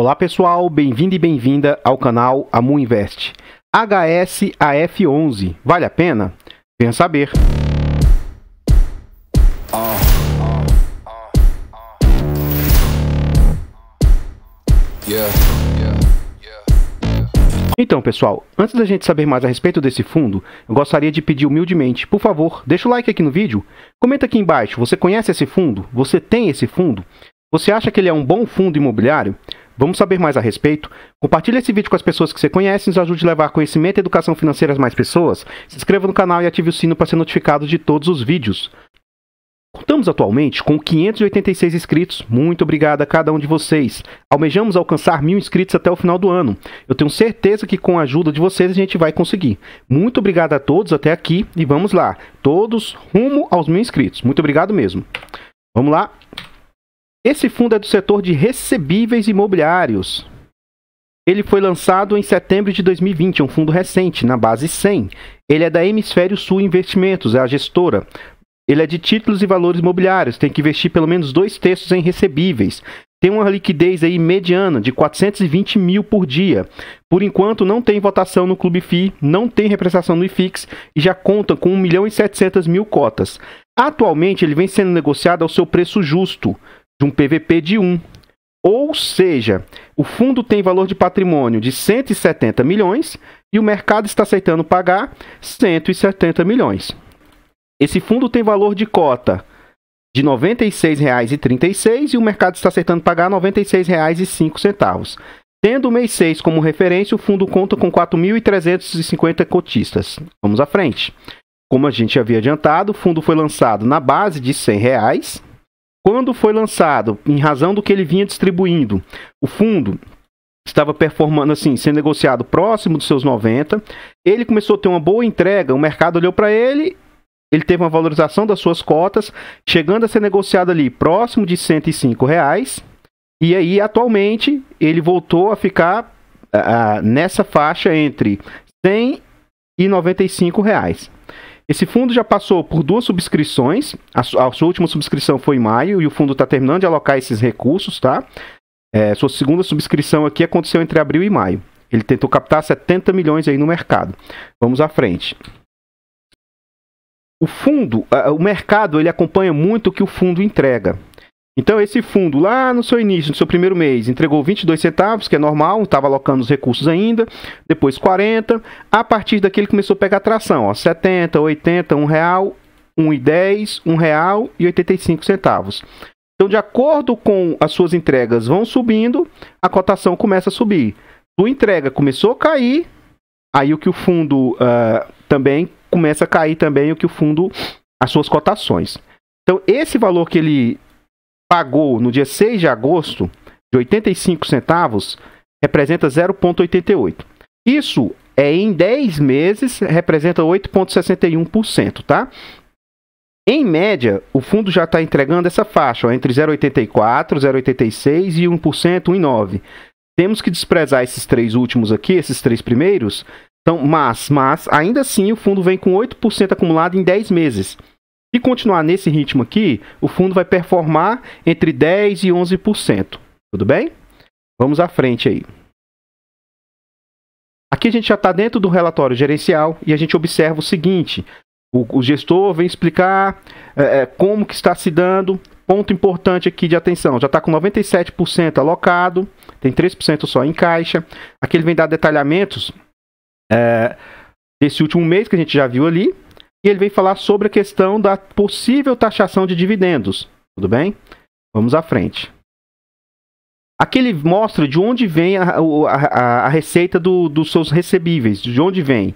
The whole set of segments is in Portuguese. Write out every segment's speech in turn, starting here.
Olá pessoal, bem-vindo e bem-vinda ao canal Amu Invest. HSAF11, vale a pena? Venha saber. Então, pessoal, antes da gente saber mais a respeito desse fundo, eu gostaria de pedir humildemente, por favor, deixa o like aqui no vídeo, comenta aqui embaixo, você conhece esse fundo? Você tem esse fundo? Você acha que ele é um bom fundo imobiliário? Vamos saber mais a respeito? Compartilhe esse vídeo com as pessoas que você conhece e nos ajude a levar conhecimento e educação financeira a mais pessoas. Se inscreva no canal e ative o sino para ser notificado de todos os vídeos. Contamos atualmente com 586 inscritos. Muito obrigado a cada um de vocês. Almejamos alcançar mil inscritos até o final do ano. Eu tenho certeza que com a ajuda de vocês a gente vai conseguir. Muito obrigado a todos até aqui e vamos lá. Todos rumo aos mil inscritos. Muito obrigado mesmo. Vamos lá. Esse fundo é do setor de recebíveis imobiliários. Ele foi lançado em setembro de 2020, é um fundo recente, na base 100. Ele é da Hemisfério Sul Investimentos, é a gestora. Ele é de títulos e valores imobiliários, tem que investir pelo menos dois terços em recebíveis. Tem uma liquidez aí mediana de 420 mil por dia. Por enquanto, não tem votação no Clube FI, não tem representação no IFIX e já conta com 1 milhão e 700 mil cotas. Atualmente, ele vem sendo negociado ao seu preço justo, de um PVP de 1. Ou seja, o fundo tem valor de patrimônio de 170 milhões e o mercado está aceitando pagar 170 milhões. Esse fundo tem valor de cota de R$ 96,36 e o mercado está aceitando pagar R$ 96,05. Tendo o mês 6 como referência, o fundo conta com 4.350 cotistas. Vamos à frente. Como a gente havia adiantado, o fundo foi lançado na base de R$ 100, quando foi lançado, em razão do que ele vinha distribuindo, o fundo estava performando assim, sendo negociado próximo dos seus 90. Ele começou a ter uma boa entrega, o mercado olhou para ele, ele teve uma valorização das suas cotas, chegando a ser negociado ali próximo de 105 reais. E aí, atualmente, ele voltou a ficar nessa faixa entre 100 e 95 reais. Esse fundo já passou por duas subscrições. A, a sua última subscrição foi em maio e o fundo está terminando de alocar esses recursos, tá? É, sua segunda subscrição aqui aconteceu entre abril e maio. Ele tentou captar 70 milhões aí no mercado. Vamos à frente. O fundo, o mercado, ele acompanha muito o que o fundo entrega. Então, esse fundo, lá no seu início, no seu primeiro mês, entregou 22 centavos, que é normal, estava alocando os recursos ainda, depois 40. A partir daqui, ele começou a pegar tração, ó, 70, 80, 1 real, 1,10, 1 real e 85 centavos. Então, de acordo com as suas entregas vão subindo, a cotação começa a subir. Sua entrega começou a cair, aí o que o fundo uh, também começa a cair também o que o fundo as suas cotações. Então, esse valor que ele pagou no dia 6 de agosto de 85 centavos representa 0,88. Isso é em 10 meses representa 8,61%, tá? Em média, o fundo já está entregando essa faixa ó, entre 0,84, 0,86 e 1%, 1,9. Temos que desprezar esses três últimos aqui, esses três primeiros. Então, mas, mas, ainda assim, o fundo vem com 8% acumulado em 10 meses. Se continuar nesse ritmo aqui, o fundo vai performar entre 10% e 11%. Tudo bem? Vamos à frente aí. Aqui a gente já está dentro do relatório gerencial e a gente observa o seguinte. O, o gestor vem explicar é, é como que está se dando. Ponto importante aqui de atenção. Já está com 97% alocado. Tem 3% só em caixa. Aqui ele vem dar detalhamentos é, desse último mês que a gente já viu ali e ele vem falar sobre a questão da possível taxação de dividendos. Tudo bem? Vamos à frente. Aqui ele mostra de onde vem a, a, a receita do, dos seus recebíveis, de onde vem.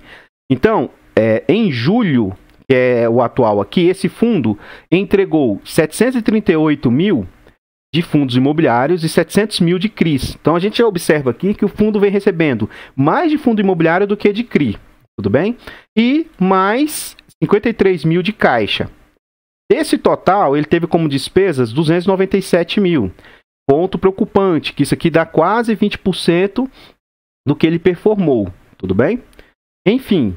Então, é, em julho, que é o atual aqui, esse fundo entregou 738 mil de fundos imobiliários e 700 mil de CRIs. Então a gente observa aqui que o fundo vem recebendo mais de fundo imobiliário do que de CRI, tudo bem? E mais 53 mil de caixa. Desse total, ele teve como despesas 297 mil. Ponto preocupante, que isso aqui dá quase 20% do que ele performou, tudo bem? Enfim,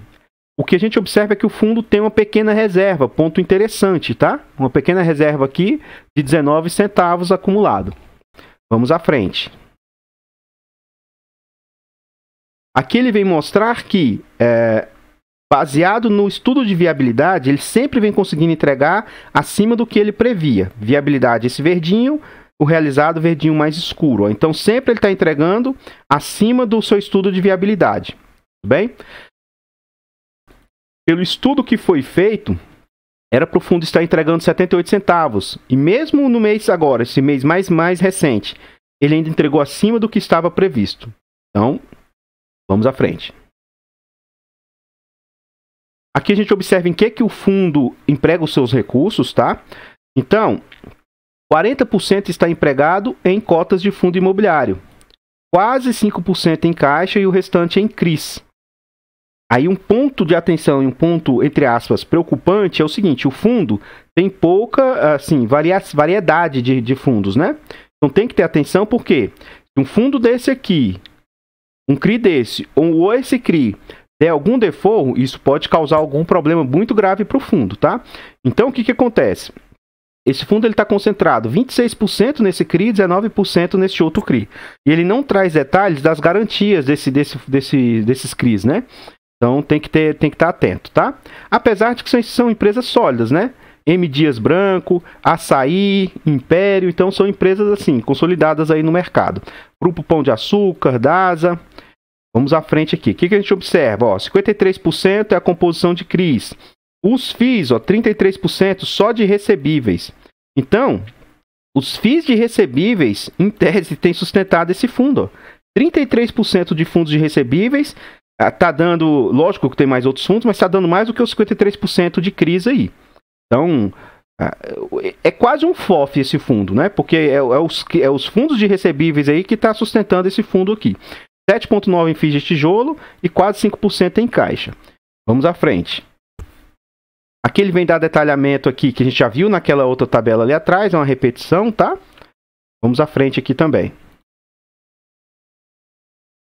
o que a gente observa é que o fundo tem uma pequena reserva, ponto interessante, tá? Uma pequena reserva aqui de 19 centavos acumulado. Vamos à frente. Aqui ele vem mostrar que é, baseado no estudo de viabilidade, ele sempre vem conseguindo entregar acima do que ele previa. Viabilidade esse verdinho, o realizado verdinho mais escuro. Então sempre ele está entregando acima do seu estudo de viabilidade. Tudo bem? Pelo estudo que foi feito, era para o fundo estar entregando 78 centavos. E mesmo no mês agora, esse mês mais, mais recente, ele ainda entregou acima do que estava previsto. Então, vamos à frente. Aqui a gente observa em que, que o fundo emprega os seus recursos, tá? Então, 40% está empregado em cotas de fundo imobiliário, quase 5% em caixa e o restante em CRIs. Aí um ponto de atenção e um ponto, entre aspas, preocupante é o seguinte, o fundo tem pouca, assim, variedade de, de fundos, né? Então tem que ter atenção porque um fundo desse aqui, um CRI desse ou esse CRI der algum default, isso pode causar algum problema muito grave para o fundo, tá? Então, o que, que acontece? Esse fundo está concentrado 26% nesse CRI e 19% nesse outro CRI. E ele não traz detalhes das garantias desse, desse, desse, desses CRIs, né? Então tem que ter, tem que estar tá atento, tá? Apesar de que são, são empresas sólidas, né? M Dias Branco, Açaí, Império, então são empresas assim, consolidadas aí no mercado. Grupo Pão de Açúcar, DASA, Vamos à frente aqui. O que, que a gente observa? Ó, 53% é a composição de CRIs. Os FIIs, ó, 33% só de recebíveis. Então, os FIIs de recebíveis, em tese, têm sustentado esse fundo. Ó. 33% de fundos de recebíveis está ah, dando, lógico que tem mais outros fundos, mas está dando mais do que os 53% de CRIs aí. Então, ah, é quase um FOF esse fundo, né? Porque é, é, os, é os fundos de recebíveis aí que está sustentando esse fundo aqui. 7,9% em FIIs de tijolo e quase 5% em caixa. Vamos à frente. Aqui ele vem dar detalhamento aqui que a gente já viu naquela outra tabela ali atrás, é uma repetição, tá? Vamos à frente aqui também.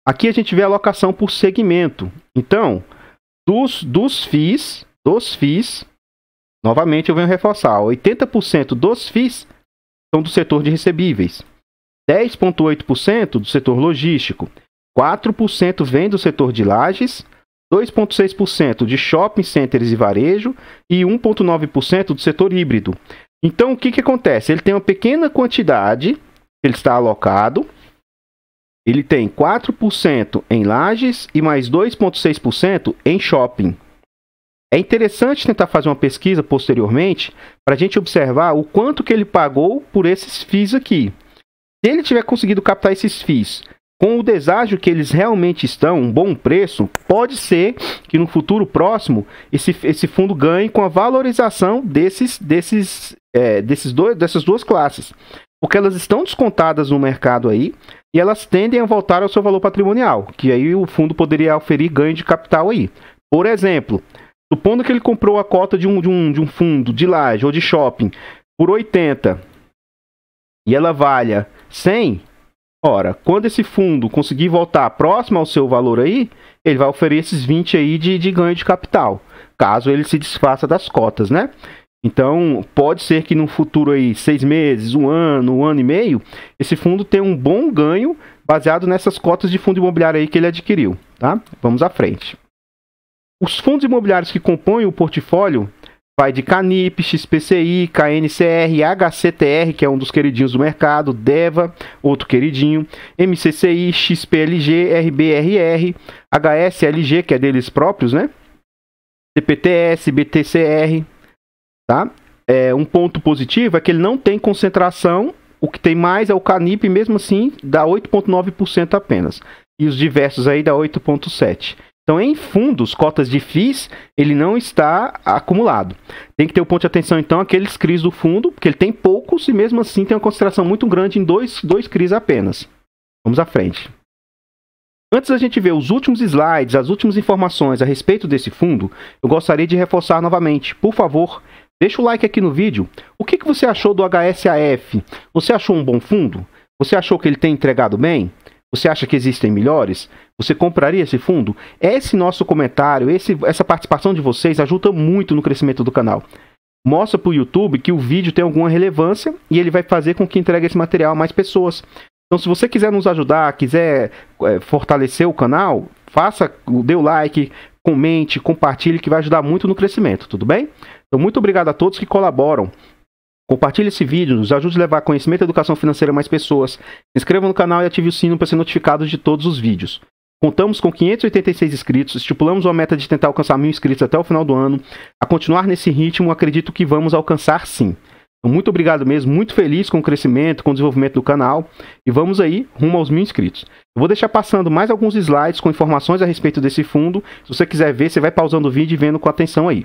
Aqui a gente vê a alocação por segmento. Então, dos, dos FIIs, dos FIIs, novamente eu venho reforçar, 80% dos FIIs são do setor de recebíveis, 10,8% do setor logístico, 4% vem do setor de lajes, 2,6% de shopping centers e varejo e 1,9% do setor híbrido. Então, o que, que acontece? Ele tem uma pequena quantidade, ele está alocado, ele tem 4% em lajes e mais 2,6% em shopping. É interessante tentar fazer uma pesquisa posteriormente para a gente observar o quanto que ele pagou por esses FIIs aqui. Se ele tiver conseguido captar esses FIIs com o deságio que eles realmente estão, um bom preço, pode ser que no futuro próximo esse, esse fundo ganhe com a valorização desses, desses, é, desses dois, dessas duas classes. Porque elas estão descontadas no mercado aí e elas tendem a voltar ao seu valor patrimonial, que aí o fundo poderia oferir ganho de capital aí. Por exemplo, supondo que ele comprou a cota de um, de um, de um fundo de laje ou de shopping por 80 e ela valha 100, Ora, quando esse fundo conseguir voltar próximo ao seu valor aí, ele vai oferecer esses 20 aí de, de ganho de capital, caso ele se desfaça das cotas, né? Então, pode ser que no futuro aí, seis meses, um ano, um ano e meio, esse fundo tenha um bom ganho baseado nessas cotas de fundo imobiliário aí que ele adquiriu, tá? Vamos à frente. Os fundos imobiliários que compõem o portfólio Vai de Canip, XPCI, KNCR, HCTR, que é um dos queridinhos do mercado, DEVA, outro queridinho, MCCI, XPLG, RBRR, HSLG, que é deles próprios, né? CPTS, BTCR, tá? É, um ponto positivo é que ele não tem concentração, o que tem mais é o Canip, mesmo assim dá 8,9% apenas. E os diversos aí dá 8,7%. Então, em fundos, cotas de FIIs, ele não está acumulado. Tem que ter o um ponto de atenção, então, aqueles CRIs do fundo, porque ele tem poucos e mesmo assim tem uma concentração muito grande em dois, dois CRIs apenas. Vamos à frente. Antes da gente ver os últimos slides, as últimas informações a respeito desse fundo, eu gostaria de reforçar novamente. Por favor, deixa o like aqui no vídeo. O que, que você achou do HSAF? Você achou um bom fundo? Você achou que ele tem entregado bem? Você acha que existem melhores? Você compraria esse fundo? Esse nosso comentário, esse, essa participação de vocês ajuda muito no crescimento do canal. Mostra para o YouTube que o vídeo tem alguma relevância e ele vai fazer com que entregue esse material a mais pessoas. Então, se você quiser nos ajudar, quiser é, fortalecer o canal, faça, dê o like, comente, compartilhe, que vai ajudar muito no crescimento, tudo bem? Então, muito obrigado a todos que colaboram. Compartilhe esse vídeo, nos ajude a levar conhecimento e educação financeira a mais pessoas. Se inscreva no canal e ative o sino para ser notificado de todos os vídeos. Contamos com 586 inscritos, estipulamos uma meta de tentar alcançar mil inscritos até o final do ano. A continuar nesse ritmo, acredito que vamos alcançar sim. Então, muito obrigado mesmo, muito feliz com o crescimento, com o desenvolvimento do canal e vamos aí rumo aos mil inscritos. Eu vou deixar passando mais alguns slides com informações a respeito desse fundo. Se você quiser ver, você vai pausando o vídeo e vendo com atenção aí.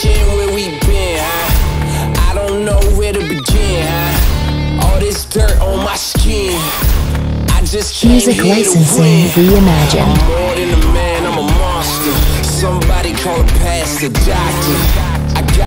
where we been, huh? I don't know where to begin, huh? All this dirt on my skin. I just came Music here licensing to win. reimagined. I'm more than a man, I'm a monster. Somebody call a pastor, doctor.